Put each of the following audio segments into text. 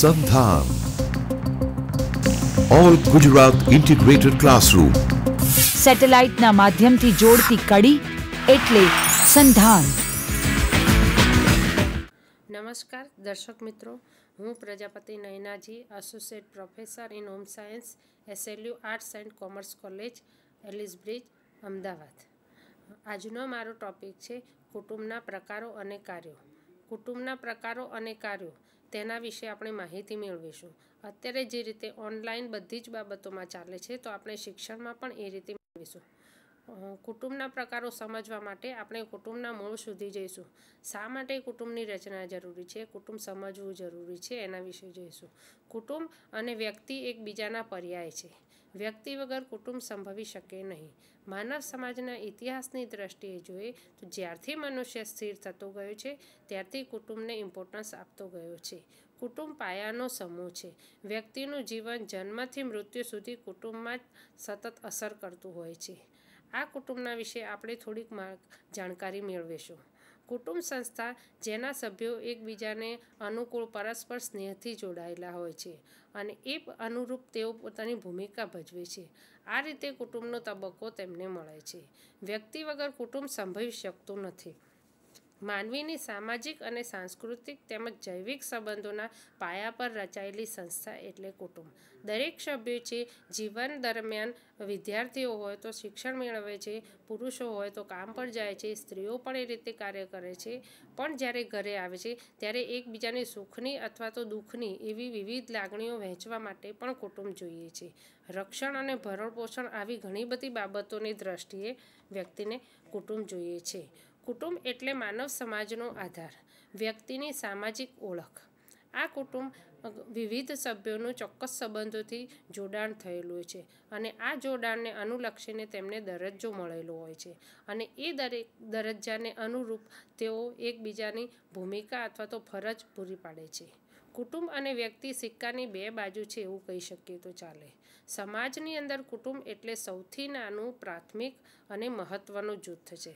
સંધાન all Gujarat integrated classroom સેટેલાઇટના માધ્યમથી જોડતી કડી એટલે સંધાન નમસ્કાર દર્શક મિત્રો હું Prajapati Nayanaji associate professor in home science SLU arts and commerce college Ellis Bridge Ahmedabad આજનો મારો ટોપિક છે કુટુંબના પ્રકારો અને કાર્યો કુટુંબના પ્રકારો અને કાર્યો તેના વિશે આપણે માહિતી મેળવીશું અત્યારે જે રીતે ઓનલાઈન બધી જ બાબતોમાં ચાલે છે તો આપણે શિક્ષણમાં પણ એ રીતે મેળવીશું કુટુંબના પ્રકારો સમજવા માટે આપણે કુટુંબના મૂળ સુધી જઈશું શા માટે કુટુંબની રચના જરૂરી છે કુટુંબ સમજવું જરૂરી છે એના વિશે જઈશું કુટુંબ અને વ્યક્તિ એકબીજાના પર્યાય છે વ્યક્તિ વગર કુટુંબ સંભવી શકે નહીં માનવ સમાજના ઇતિહાસની દ્રષ્ટિએ જોઈએ તો જ્યારથી મનુષ્ય સ્થિર થતો ગયો છે ત્યારથી કુટુંબને ઇમ્પોર્ટન્સ આપતો ગયો છે કુટુંબ પાયાનો સમૂહ છે વ્યક્તિનું જીવન જન્મથી મૃત્યુ સુધી કુટુંબમાં જ સતત અસર કરતું હોય છે આ કુટુંબના વિશે આપણે થોડીક જાણકારી મેળવીશું કુટુંબ સંસ્થા જેના સભ્યો એકબીજાને અનુકૂળ પરસ્પર સ્નેહથી જોડાયેલા હોય છે અને એ અનુરૂપ તેઓ પોતાની ભૂમિકા ભજવે છે આ રીતે કુટુંબનો તબક્કો તેમને મળે છે વ્યક્તિ વગર કુટુંબ સંભવી શકતું નથી માનવીની સામાજિક અને સાંસ્કૃતિક તેમજ જૈવિક સંબંધોના પાયા પર રચાયેલી સંસ્થા એટલે કુટુંબ દરેક સભ્ય છે જીવન દરમિયાન વિદ્યાર્થીઓ હોય તો શિક્ષણ મેળવે છે પુરુષો હોય તો કામ પર જાય છે સ્ત્રીઓ પણ એ રીતે કાર્ય કરે છે પણ જ્યારે ઘરે આવે છે ત્યારે એકબીજાની સુખની અથવા તો દુઃખની એવી વિવિધ લાગણીઓ વહેંચવા માટે પણ કુટુંબ જોઈએ છે રક્ષણ અને ભરણપોષણ આવી ઘણી બધી બાબતોની દ્રષ્ટિએ વ્યક્તિને કુટુંબ જોઈએ છે કુટુંબ એટલે માનવ સમાજનો આધાર વ્યક્તિની સામાજિક ઓળખ આ કુટુંબ વિવિધ સભ્યોનું ચોક્કસ સંબંધોથી જોડાણ થયેલું છે અને આ જોડાણને અનુલક્ષીને તેમને દરજ્જો મળેલો હોય છે અને એ દરેક દરજ્જાને અનુરૂપ તેઓ એકબીજાની ભૂમિકા અથવા તો ફરજ પૂરી પાડે છે કુટુંબ અને વ્યક્તિ સિક્કાની બે બાજુ છે એવું કહી શકીએ તો ચાલે સમાજની અંદર કુટુંબ એટલે સૌથી નાનું પ્રાથમિક અને મહત્ત્વનું જૂથ છે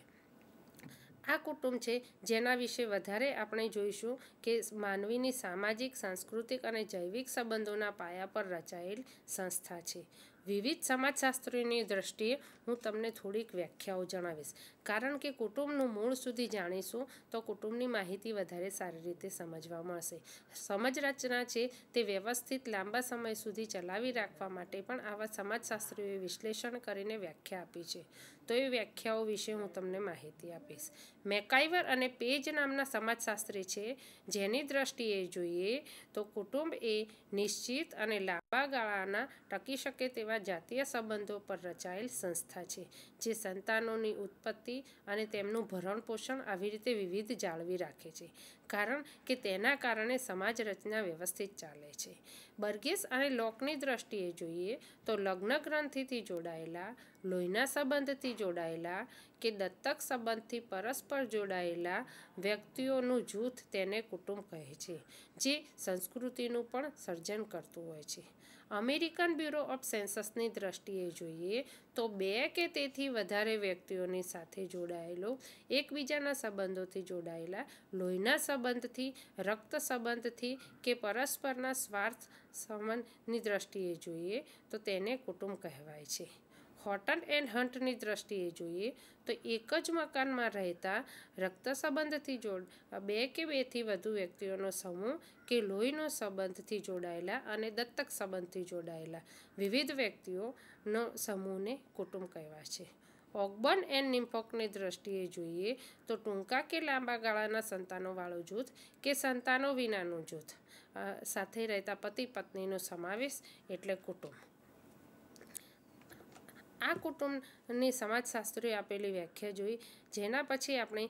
આ કુટુંબ છે જેના વિશે વધારે આપણે જોઈશું કે માનવીની સામાજિક સાંસ્કૃતિક અને જૈવિક સંબંધોના પાયા પર રચાયેલ સંસ્થા છે વિવિધ સમાજશાસ્ત્રીઓની દ્રષ્ટિએ હું તમને થોડીક વ્યાખ્યાઓ જણાવીશ કારણ કે કુટુંબનું મૂળ સુધી જાણીશું તો કુટુંબની માહિતી વધારે સારી રીતે સમજવા મળશે સમજ રચના છે તે વ્યવસ્થિત લાંબા સમય સુધી ચલાવી રાખવા માટે પણ આવા સમાજશાસ્ત્રીઓએ વિશ્લેષણ કરીને વ્યાખ્યા આપી છે તો એ વ્યાખ્યાઓ વિશે હું તમને માહિતી આપીશ મેકાઈવર અને પેજ નામના સમાજશાસ્ત્રી છે જેની દ્રષ્ટિએ જોઈએ તો કુટુંબ એ નિશ્ચિત અને લાંબા ગાળાના ટકી શકે તેવા જાતીય સંબંધો પર રચાયેલ સંસ્થા છે જે સંતાનોની ઉત્પત્તિ અને તેમનું ભરણપોષણ આવી રીતે વિવિધ જાળવી રાખે છે કારણ કે તેના કારણે સમાજ રચના વ્યવસ્થિત ચાલે છે બર્ગેસ અને લોકની દ્રષ્ટિએ જોઈએ તો લગ્ન ગ્રંથિથી જોડાયેલા લોહીના સંબંધથી જોડાયેલા કે દત્તક સંબંધથી પરસ્પર જોડાયેલા વ્યક્તિઓનું જૂથ તેને કુટુંબ કહે છે જે સંસ્કૃતિનું પણ સર્જન કરતું હોય છે અમેરિકન બ્યુરો ઓફ સેન્સસની દ્રષ્ટિએ જોઈએ તો બે કે તેથી વધારે વ્યક્તિઓની સાથે જોડાયેલો એકબીજાના સંબંધોથી જોડાયેલા લોહીના સંબંધથી રક્ત સંબંધથી કે પરસ્પરના સ્વાર્થ સંબંધની દ્રષ્ટિએ જોઈએ તો તેને કુટુંબ કહેવાય છે હોટલ એન્ડ હન્ટની દ્રષ્ટિએ જોઈએ તો એક જ મકાનમાં રહેતા રક્ત સંબંધથી જોડ બે કે બેથી વધુ વ્યક્તિઓનો સમૂહ કે લોહીનો સંબંધથી જોડાયેલા અને દત્તક સંબંધથી જોડાયેલા વિવિધ વ્યક્તિઓનો સમૂહને કુટુંબ કહેવાય છે હોગબર્ન એન્ડ નિમ્ફોકની દ્રષ્ટિએ જોઈએ તો ટૂંકા કે લાંબા ગાળાના સંતાનોવાળું જૂથ કે સંતાનો વિનાનું જૂથ સાથે રહેતા પતિ પત્નીનો સમાવેશ એટલે કુટુંબ આ કુટુંબની સમાજશાસ્ત્રીએ આપેલી વ્યાખ્યા જોઈ જેના પછી આપણે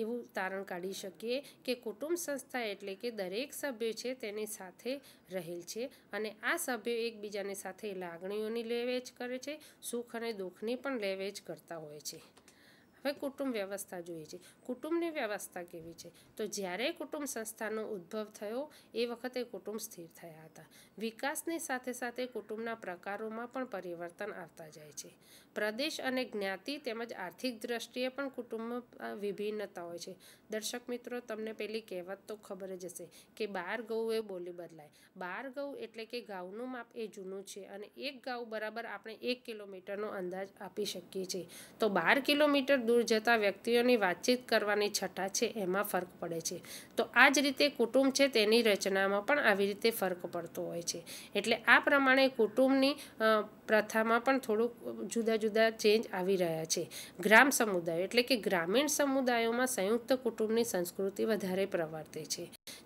એવું તારણ કાઢી શકીએ કે કુટુંબ સંસ્થા એટલે કે દરેક સભ્ય છે તેની સાથે રહેલ છે અને આ સભ્યો એકબીજાની સાથે લાગણીઓની લેવેચ કરે છે સુખ અને દુઃખની પણ લેવેચ કરતા હોય છે હવે કુટુંબ વ્યવસ્થા જોઈએ છે કુટુંબની વ્યવસ્થા કેવી છે તો જ્યારે કુટુંબ સંસ્થાનો ઉદ્ભવ થયો એ વખતે કુટુંબ સ્થિર થયા હતા વિકાસની સાથે સાથે કુટુંબના પ્રકારોમાં પણ પરિવર્તન આવતા જાય છે પ્રદેશ અને જ્ઞાતિ તેમજ આર્થિક દ્રષ્ટિએ પણ કુટુંબમાં વિભિન્નતા હોય છે દર્શક મિત્રો તમને પેલી કહેવત તો ખબર જ હશે કે બાર ગૌએ બોલી બદલાય બાર ગૌ એટલે કે ગાઉનું માપ એ જૂનું છે અને એક ગાઉ બરાબર આપણે એક કિલોમીટરનો અંદાજ આપી શકીએ છીએ તો બાર કિલોમીટર દૂર જતા વ્યક્તિઓની વાતચીત કરવાની છટા છે એમાં ફરક પડે છે તો આ જ રીતે કુટુંબ છે તેની રચનામાં પણ આવી રીતે ફરક પડતો હોય છે એટલે આ પ્રમાણે કુટુંબની પ્રથામાં પણ થોડુંક જુદા જુદા ચેન્જ આવી રહ્યા છે ગ્રામ સમુદાયો એટલે કે ગ્રામીણ સમુદાયોમાં સંયુક્ત કુટુંબની સંસ્કૃતિ વધારે પ્રવર્તે છે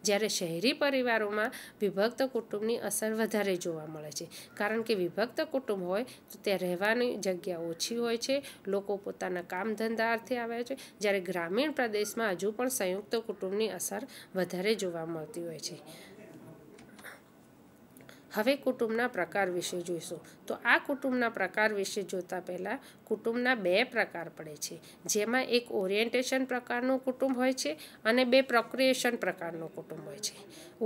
જ્યારે શહેરી પરિવારોમાં વિભક્ત કુટુંબની અસર વધારે જોવા મળે છે કારણ કે વિભક્ત કુટુંબ હોય તો ત્યાં રહેવાની જગ્યા ઓછી હોય છે લોકો પોતાના કામ ધંધા અર્થે આવે છે જ્યારે ગ્રામીણ પ્રદેશમાં હજુ પણ સંયુક્ત કુટુંબની અસર વધારે જોવા મળતી હોય છે હવે કુટુંબના પ્રકાર વિશે જોઈશું તો આ કુટુંબના પ્રકાર વિશે જોતા પહેલાં કુટુંબના બે પ્રકાર પડે છે જેમાં એક ઓરિએન્ટેશન પ્રકારનું કુટુંબ હોય છે અને બે પ્રોક્રિએશન પ્રકારનું કુટુંબ હોય છે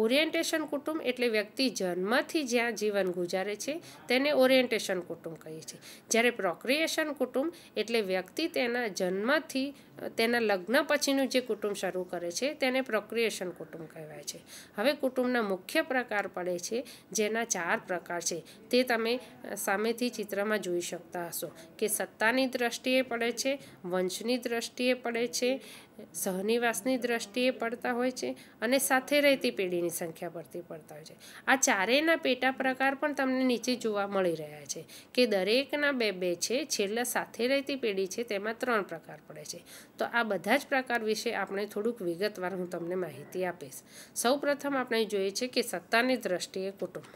ઓરિએન્ટેશન કુટુંબ એટલે વ્યક્તિ જન્મથી જ્યાં જીવન ગુજારે છે તેને ઓરિએન્ટેશન કુટુંબ કહીએ છીએ જ્યારે પ્રોક્રિએશન કુટુંબ એટલે વ્યક્તિ તેના જન્મથી તેના લગ્ન પછીનું જે કુટુંબ શરૂ કરે છે તેને પ્રોક્રિએશન કુટુંબ કહેવાય છે હવે કુટુંબના મુખ્ય પ્રકાર પડે છે જેના ચાર પ્રકાર છે તે તમે સામેથી ચિત્રમાં જોઈ શકતા હશો કે સત્તાની દ્રષ્ટિએ પડે છે વંશની દ્રષ્ટિએ પડે છે સહનિવાસની દ્રષ્ટિએ પડતા હોય છે અને સાથે રહેતી પેઢીની સંખ્યા પરથી પડતા હોય છે આ ચારેયના પેટા પ્રકાર પણ તમને નીચે જોવા મળી રહ્યા છે કે દરેકના બે બે છે છેલ્લા સાથે રહેતી પેઢી છે તેમાં ત્રણ પ્રકાર પડે છે તો આ બધા જ પ્રકાર વિશે આપણે થોડુંક વિગતવાર હું તમને માહિતી આપીશ સૌપ્રથમ આપણે જોઈએ છે કે સત્તાની દ્રષ્ટિએ કુટુંબ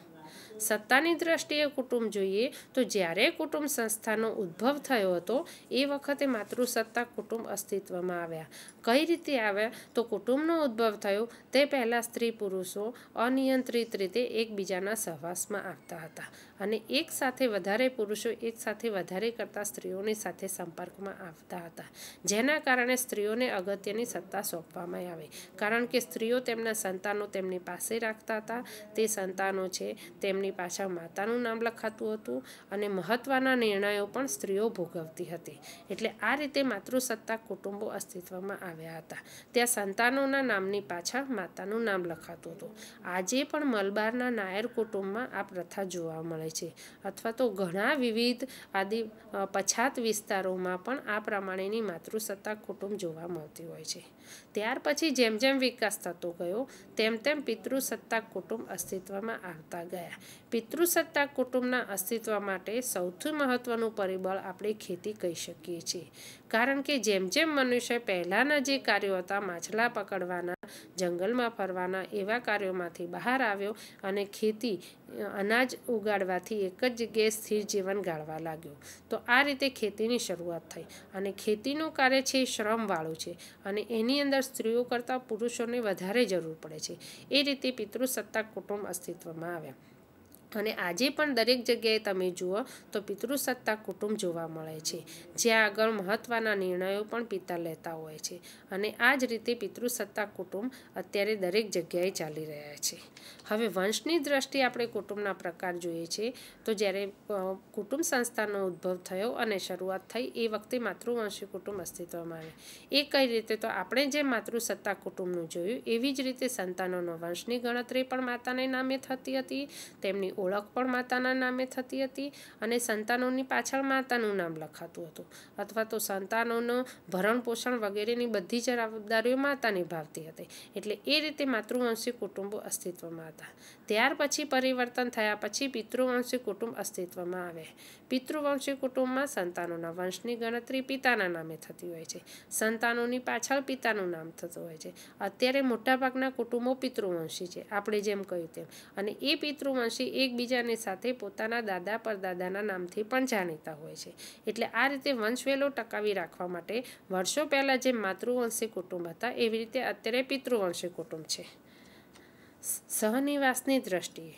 સત્તાની દ્રષ્ટિએ કુટુંબ જોઈએ તો જ્યારે કુટુંબ સંસ્થાનો ઉદ્ભવ થયો હતો એ વખતે માતૃસત્તા કુટુંબ અસ્તિત્વમાં આવ્યા કઈ રીતે આવ્યા તો કુટુંબનો ઉદ્ભવ થયો તે પહેલાં સ્ત્રી પુરુષો અનિયંત્રિત રીતે એકબીજાના સહવાસમાં આવતા હતા અને એક સાથે વધારે પુરુષો એક સાથે વધારે કરતા સ્ત્રીઓની સાથે સંપર્કમાં આવતા હતા જેના કારણે સ્ત્રીઓને અગત્યની સત્તા સોંપવામાં આવે કારણ કે સ્ત્રીઓ તેમના સંતાનો તેમની પાસે રાખતા હતા તે સંતાનો છે તેમની પાછળ માતાનું નામ લખાતું હતું અને મહત્ત્વના નિર્ણયો પણ સ્ત્રીઓ ભોગવતી હતી એટલે આ રીતે માતૃસત્તા કુટુંબો અસ્તિત્વમાં આવ્યા હતા ત્યાં સંતાનોના નામની પાછળ માતાનું નામ લખાતું હતું આજે પણ મલબારના નાયર કુટુંબમાં આ પ્રથા જોવા મળે છે અથવા તો ઘણા વિવિધ આદિ પછાત વિસ્તારોમાં પણ આ પ્રમાણેની માતૃસત્તા કુટુંબ જોવા મળતી હોય છે ત્યાર પછી જેમ જેમ વિકાસ થતો ગયો તેમ તેમ પિતૃસત્તા કુટુંબ અસ્તિત્વમાં આવતા ગયા ગયા પિતૃસત્તા કુટુંબના અસ્તિત્વ માટે સૌથી મહત્વનું પરિબળ આપણે ખેતી કહી શકીએ છીએ કારણ કે જેમ જેમ મનુષ્ય પહેલાંના જે કાર્યો હતા માછલા પકડવાના જંગલમાં ફરવાના એવા કાર્યોમાંથી બહાર આવ્યો અને ખેતી અનાજ ઉગાડવાથી એક જ જગ્યાએ સ્થિર જીવન ગાળવા લાગ્યો તો આ રીતે ખેતીની શરૂઆત થઈ અને ખેતીનું કાર્ય છે શ્રમવાળું છે અને એની અંદર સ્ત્રીઓ કરતાં પુરુષોને વધારે જરૂર પડે છે એ રીતે પિતૃસત્તા કુટુંબ અસ્તિત્વમાં આવ્યા અને આજે પણ દરેક જગ્યાએ તમે જુઓ તો પિતૃસત્તા કુટુંબ જોવા મળે છે જ્યાં આગળ મહત્ત્વના નિર્ણયો પણ પિતા લેતા હોય છે અને આ જ રીતે પિતૃસત્તા કુટુંબ અત્યારે દરેક જગ્યાએ ચાલી રહ્યા છે હવે વંશની દ્રષ્ટિએ આપણે કુટુંબના પ્રકાર જોઈએ છે તો જ્યારે કુટુંબ સંસ્થાનો ઉદ્ભવ થયો અને શરૂઆત થઈ એ વખતે માતૃવંશી કુટુંબ અસ્તિત્વમાં આવે એ કઈ રીતે તો આપણે જે માતૃસત્તા કુટુંબનું જોયું એવી જ રીતે સંતાનોનો વંશની ગણતરી પણ માતાને નામે થતી હતી તેમની ઓળખ પણ માતાના નામે થતી હતી અને સંતાનોની પાછળ માતાનું નામ લખાતું હતું અથવા તો સંતાનોનું ભરણ પોષણ વગેરેની બધી જવાબદારીઓ માતા નિભાવતી હતી એટલે એ રીતે માતૃવંશી કુટુંબો અસ્તિત્વમાં હતા ત્યાર પછી પરિવર્તન થયા પછી પિતૃવંશી કુટુંબ અસ્તિત્વમાં આવે પિતૃવંશી કુટુંબમાં સંતાનોના વંશની ગણતરી પિતાના નામે થતી હોય છે સંતાનોની પાછળ પિતાનું નામ થતું હોય છે અત્યારે મોટાભાગના કુટુંબો પિતૃવંશી છે આપણે જેમ કહ્યું તેમ અને એ પિતૃવંશી એ એકબીજાને સાથે પોતાના દાદા પરદાદાના નામથી પણ જાણીતા હોય છે એટલે આ રીતે વંશવેલો ટકાવી રાખવા માટે વર્ષો પહેલાં જે માતૃવંશી કુટુંબ હતા એવી રીતે અત્યારે પિતૃવંશી કુટુંબ છે સહનિવાસની દ્રષ્ટિએ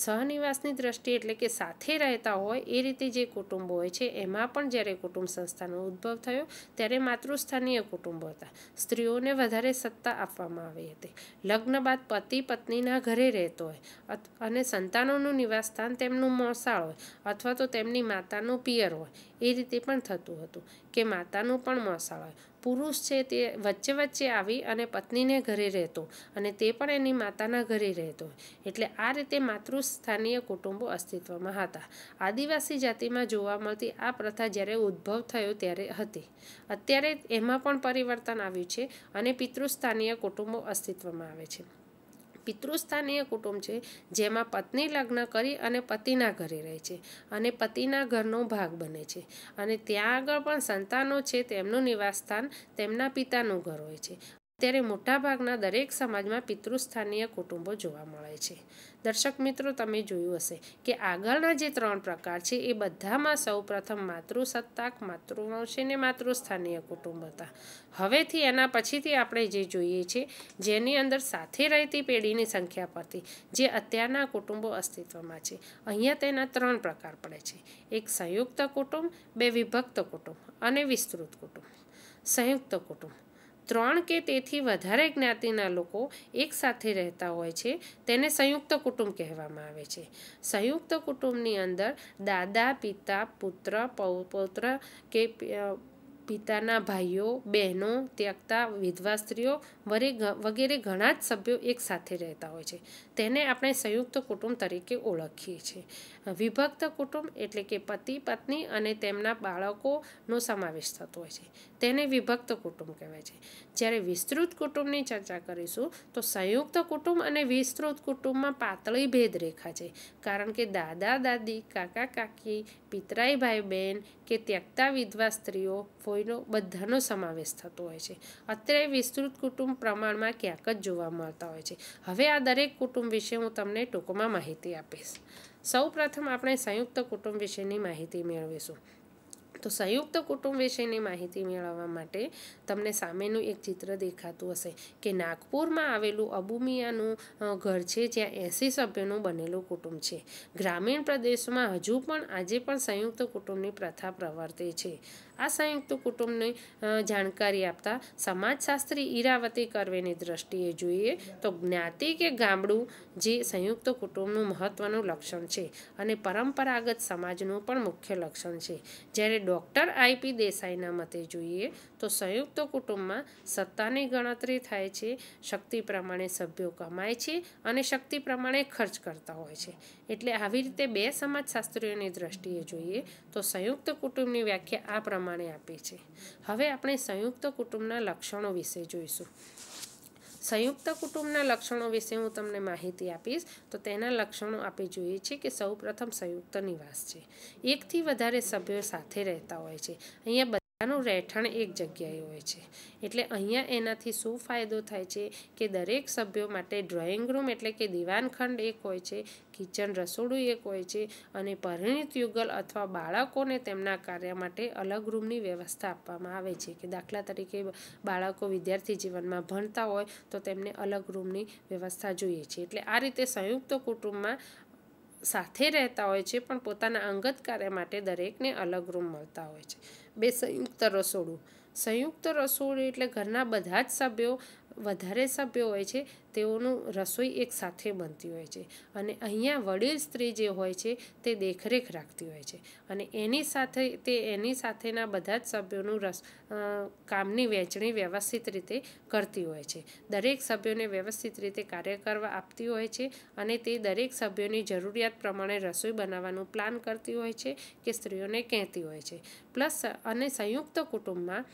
સહનિવાસની દ્રષ્ટિએ એટલે કે સાથે રહેતા હોય એ રીતે જે કુટુંબ હોય છે એમાં પણ જ્યારે કુટુંબ સંસ્થાનો ઉદ્ભવ થયો ત્યારે માતૃસ્થાનીય કુટુંબો હતા સ્ત્રીઓને વધારે સત્તા આપવામાં આવી હતી લગ્ન બાદ પતિ પત્નીના ઘરે રહેતો હોય અને સંતાનોનું નિવાસસ્થાન તેમનું મોસાળ હોય અથવા તો તેમની માતાનું પિયર હોય એ રીતે પણ થતું હતું કે માતાનું પણ મોસાળ હોય પુરુષ છે તે વચ્ચે વચ્ચે આવી અને પત્નીને ઘરે રહેતો અને તે પણ એની માતાના ઘરે રહેતો એટલે આ રીતે માતૃસ્થાનીય કુટુંબો અસ્તિત્વમાં હતા આદિવાસી જાતિમાં જોવા મળતી આ પ્રથા જ્યારે ઉદ્ભવ થયો ત્યારે હતી અત્યારે એમાં પણ પરિવર્તન આવ્યું છે અને પિતૃસ્થાનીય કુટુંબો અસ્તિત્વમાં આવે છે પિતૃસ્થાનીય કુટુંબ છે જેમાં પત્ની લગ્ન કરી અને પતિના ઘરે રહે છે અને પતિના ઘરનો ભાગ બને છે અને ત્યાં આગળ પણ સંતાનો છે તેમનું નિવાસસ્થાન તેમના પિતાનું ઘર હોય છે ત્યારે મોટાભાગના દરેક સમાજમાં પિતૃસ્થાનીય કુટુંબો જોવા મળે છે દર્શક મિત્રો તમે જોયું હશે કે આગળના જે ત્રણ પ્રકાર છે એ બધામાં સૌપ્રથમ માતૃસત્તાક માતૃવંશ અને માતૃસ્થાનીય કુટુંબ હતા હવેથી એના પછીથી આપણે જે જોઈએ છે જેની અંદર સાથે રહેતી પેઢીની સંખ્યા પરથી જે અત્યારના કુટુંબો અસ્તિત્વમાં છે અહીંયા તેના ત્રણ પ્રકાર પડે છે એક સંયુક્ત કુટુંબ બે વિભક્ત કુટુંબ અને વિસ્તૃત કુટુંબ સંયુક્ત કુટુંબ ત્રણ કે તેથી વધારે જ્ઞાતિના લોકો એકસાથે રહેતા હોય છે તેને સંયુક્ત કુટુંબ કહેવામાં આવે છે સંયુક્ત કુટુંબની અંદર દાદા પિતા પુત્ર પૌપૌત્ર કે પિતાના ભાઈઓ બહેનો ત્યક્તા વિધવા સ્ત્રીઓ વગેરે ઘણા જ સભ્યો એકસાથે રહેતા હોય છે તેને આપણે સંયુક્ત કુટુંબ તરીકે ઓળખીએ છીએ વિભક્ત કુટુંબ એટલે કે પતિ પત્ની અને તેમના બાળકોનો સમાવેશ થતો હોય છે તેને વિભક્ત કુટુંબ કહેવાય છે જ્યારે વિસ્તૃત કુટુંબની ચર્ચા કરીશું તો સંયુક્ત કુટુંબ અને વિસ્તૃત કુટુંબમાં પાતળી ભેદરેખા છે કારણ કે દાદા દાદી કાકા કાકી પિતરાઈ ભાઈ બહેન કે ત્યક્તા વિધવા સ્ત્રીઓ ફોઈનો બધાનો સમાવેશ થતો હોય છે અત્યારે વિસ્તૃત કુટુંબ પ્રમાણમાં ક્યાંક જ જોવા મળતા હોય છે હવે આ દરેક કુટુંબ વિશે હું તમને ટૂંકમાં માહિતી આપીશ સૌપ્રથમ આપણે સંયુક્ત કુટુંબ વિશેની માહિતી મેળવીશું તો સંયુક્ત કુટુંબ વિશેની માહિતી મેળવવા માટે તમને સામેનું એક ચિત્ર દેખાતું હશે કે નાગપુરમાં આવેલું અબુમિયાનું ઘર છે જ્યાં એંસી સભ્યોનું બનેલું કુટુંબ છે ગ્રામીણ પ્રદેશમાં હજુ પણ આજે પણ સંયુક્ત કુટુંબની પ્રથા પ્રવર્તે છે આ સંયુક્ત કુટુંબની જાણકારી આપતા સમાજશાસ્ત્રી ઈરાવતી કરવેની દ્રષ્ટિએ જોઈએ તો જ્ઞાતિ કે ગામડું જે સંયુક્ત કુટુંબનું મહત્ત્વનું લક્ષણ છે અને પરંપરાગત સમાજનું પણ મુખ્ય લક્ષણ છે જ્યારે ડૉક્ટર આઈપી દેસાઈના મતે જોઈએ તો સંયુક્ત કુટુંબમાં સત્તાની ગણતરી થાય છે શક્તિ પ્રમાણે સભ્યો કમાય છે અને શક્તિ પ્રમાણે ખર્ચ કરતા હોય છે એટલે આવી રીતે બે સમાજશાસ્ત્રીઓની દ્રષ્ટિએ જોઈએ તો સંયુક્ત કુટુંબની વ્યાખ્યા આ પ્રમાણે પ્રમાણે આપે છે હવે આપણે સંયુક્ત કુટુંબના લક્ષણો વિશે જોઈશું સંયુક્ત કુટુંબના લક્ષણો વિશે હું તમને માહિતી આપીશ તો તેના લક્ષણો આપણે જોઈએ છીએ કે સૌપ્રથમ સંયુક્ત નિવાસ છે એકથી વધારે સભ્યો સાથે રહેતા હોય છે અહીંયા નું રહેઠાણ એક જગ્યાએ હોય છે એટલે અહીંયા એનાથી શું ફાયદો થાય છે કે દરેક સભ્યો માટે ડ્રોઈંગ રૂમ એટલે કે દિવાનખંડ એક હોય છે કિચન રસોડું એક હોય છે અને પરિણિત યુગલ અથવા બાળકોને તેમના કાર્ય માટે અલગ રૂમની વ્યવસ્થા આપવામાં આવે છે કે દાખલા તરીકે બાળકો વિદ્યાર્થી જીવનમાં ભણતા હોય તો તેમને અલગ રૂમની વ્યવસ્થા જોઈએ છે એટલે આ રીતે સંયુક્ત કુટુંબમાં સાથે રહેતા હોય છે પણ પોતાના અંગત કાર્ય માટે દરેકને અલગ રૂમ મળતા હોય છે બે સંયુક્ત રસોડું સંયુક્ત રસોડું એટલે ઘરના બધા જ સભ્યો વધારે સભ્યો હોય છે તેઓનું રસોઈ એકસાથે બનતી હોય છે અને અહીંયા વડીલ સ્ત્રી જે હોય છે તે દેખરેખ રાખતી હોય છે અને એની સાથે તે એની સાથેના બધા જ સભ્યોનું રસ કામની વહેંચણી વ્યવસ્થિત રીતે કરતી હોય છે દરેક સભ્યોને વ્યવસ્થિત રીતે કાર્ય કરવા આપતી હોય છે અને તે દરેક સભ્યોની જરૂરિયાત પ્રમાણે રસોઈ બનાવવાનું પ્લાન કરતી હોય છે કે સ્ત્રીઓને કહેતી હોય છે પ્લસ અને સંયુક્ત કુટુંબમાં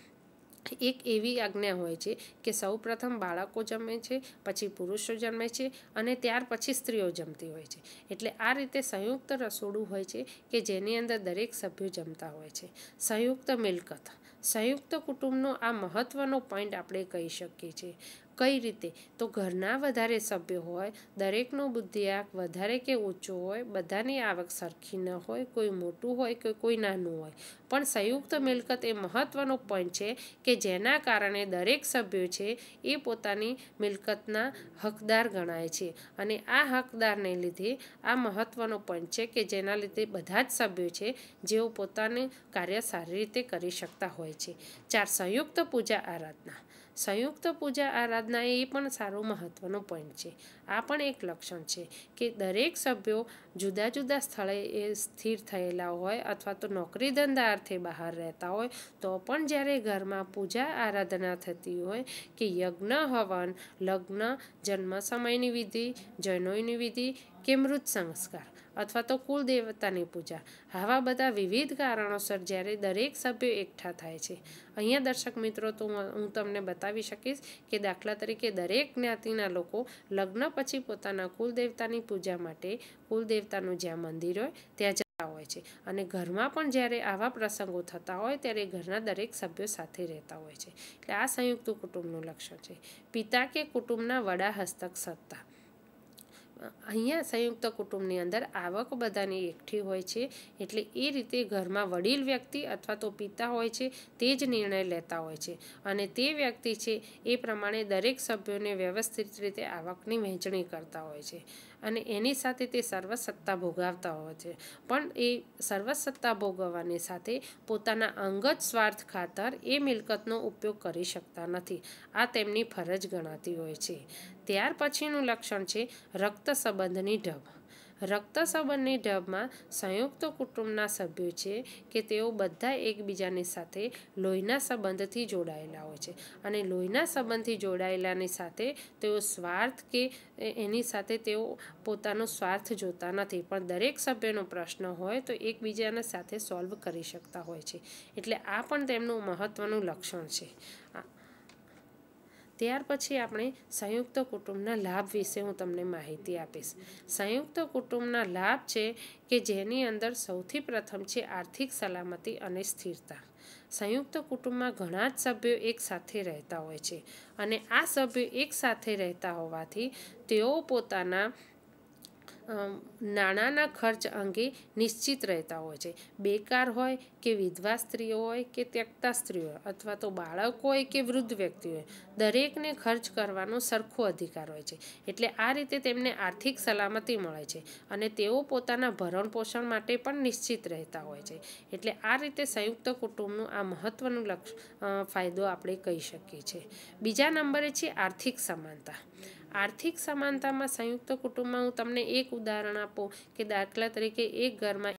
એક એવી આજ્ઞા હોય છે કે સૌ પ્રથમ બાળકો જમે છે પછી પુરુષો જન્મે છે અને ત્યાર પછી સ્ત્રીઓ જમતી હોય છે એટલે આ રીતે સંયુક્ત રસોડું હોય છે કે જેની અંદર દરેક સભ્યો જમતા હોય છે સંયુક્ત મિલકત સંયુક્ત કુટુંબનો આ મહત્ત્વનો પોઈન્ટ આપણે કહી શકીએ છીએ કઈ રીતે તો ઘરના વધારે સભ્યો હોય દરેકનો બુદ્ધિઆંક વધારે કે ઓછો હોય બધાની આવક સરખી ન હોય કોઈ મોટું હોય કે કોઈ નાનું હોય પણ સંયુક્ત મિલકત એ મહત્ત્વનો પોઈન્ટ છે કે જેના કારણે દરેક સભ્યો છે એ પોતાની મિલકતના હકદાર ગણાય છે અને આ હકદારને લીધે આ મહત્ત્વનો પોઈન્ટ છે કે જેના લીધે બધા જ સભ્યો છે જેઓ પોતાને કાર્ય સારી રીતે કરી શકતા હોય છે ચાર સંયુક્ત પૂજા આરાધના સંયુક્ત પૂજા આરાધના એ પણ સારો મહત્ત્વનો પોઈન્ટ છે આ પણ એક લક્ષણ છે કે દરેક સભ્યો જુદા જુદા સ્થળે એ સ્થિર થયેલા હોય અથવા તો નોકરી ધંધા અર્થે બહાર રહેતા હોય તો પણ જ્યારે ઘરમાં પૂજા આરાધના થતી હોય કે યજ્ઞ હવન લગ્ન જન્મ સમયની વિધિ જનોઈની વિધિ કે મૃત સંસ્કાર અથવા તો કુલ દેવતાની પૂજા આવા બધા વિવિધ કારણોસર જ્યારે દરેક સભ્યો એકઠા થાય છે અહીંયા દર્શક મિત્રો તો હું તમને બતાવી શકીશ કે દાખલા તરીકે દરેક જ્ઞાતિના લોકો લગ્ન પછી પોતાના કુલદેવતાની પૂજા માટે કુલદેવતાનું જ્યાં મંદિર હોય ત્યાં હોય છે અને ઘરમાં પણ જ્યારે આવા પ્રસંગો થતા હોય ત્યારે ઘરના દરેક સભ્યો સાથે રહેતા હોય છે એટલે આ સંયુક્ત કુટુંબનું લક્ષણ છે પિતા કે કુટુંબના વડા હસ્તક સત્તા અહીંયા સંયુક્ત કુટુંબની અંદર આવક બધાની એકઠી હોય છે એટલે એ રીતે ઘરમાં વડીલ વ્યક્તિ અથવા તો પિતા હોય છે તે જ નિર્ણય લેતા હોય છે અને તે વ્યક્તિ છે એ પ્રમાણે દરેક સભ્યોને વ્યવસ્થિત રીતે આવકની વહેંચણી કરતા હોય છે અને એની સાથે તે સર્વસત્તા ભોગાવતા હોય છે પણ એ સર્વસત્તા ભોગવવાની સાથે પોતાના અંગત સ્વાર્થ ખાતર એ મિલકતનો ઉપયોગ કરી શકતા નથી આ તેમની ફરજ ગણાતી હોય છે ત્યાર પછીનું લક્ષણ છે રક્ત સંબંધની ઢબ રક્ત સંબંધની ઢબમાં સંયુક્ત કુટુંબના સભ્યો છે કે તેઓ બધા એકબીજાની સાથે લોહીના સંબંધથી જોડાયેલા હોય છે અને લોહીના સંબંધથી જોડાયેલાની સાથે તેઓ સ્વાર્થ કે એની સાથે તેઓ પોતાનો સ્વાર્થ જોતા નથી પણ દરેક સભ્યનો પ્રશ્ન હોય તો એકબીજાના સાથે સોલ્વ કરી શકતા હોય છે એટલે આ પણ તેમનું મહત્ત્વનું લક્ષણ છે ત્યાર પછી આપણે સંયુક્ત કુટુંબના લાભ વિશે હું તમને માહિતી આપીશ સંયુક્ત કુટુંબના લાભ છે કે જેની અંદર સૌથી પ્રથમ છે આર્થિક સલામતી અને સ્થિરતા સંયુક્ત કુટુંબમાં ઘણા જ સભ્યો એકસાથે રહેતા હોય છે અને આ સભ્યો એકસાથે રહેતા હોવાથી તેઓ પોતાના નાણાંના ખર્ચ અંગે નિશ્ચિત રહેતા હોય છે બેકાર હોય કે વિધવા સ્ત્રીઓ હોય કે ત્યક્તા સ્ત્રીઓ હોય અથવા તો બાળકો હોય કે વૃદ્ધ વ્યક્તિ હોય દરેકને ખર્ચ કરવાનો સરખો અધિકાર હોય છે એટલે આ રીતે તેમને આર્થિક સલામતી મળે છે અને તેઓ પોતાના ભરણપોષણ માટે પણ નિશ્ચિત રહેતા હોય છે એટલે આ રીતે સંયુક્ત કુટુંબનું આ મહત્ત્વનું લક્ષ ફાયદો આપણે કહી શકીએ છીએ બીજા નંબરે છે આર્થિક સમાનતા આર્થિક સમાનતામાં સંયુક્ત કુટુંબમાં હું તમને એક ઉદાહરણ આપું કે દાખલા તરીકે એક ઘરમાં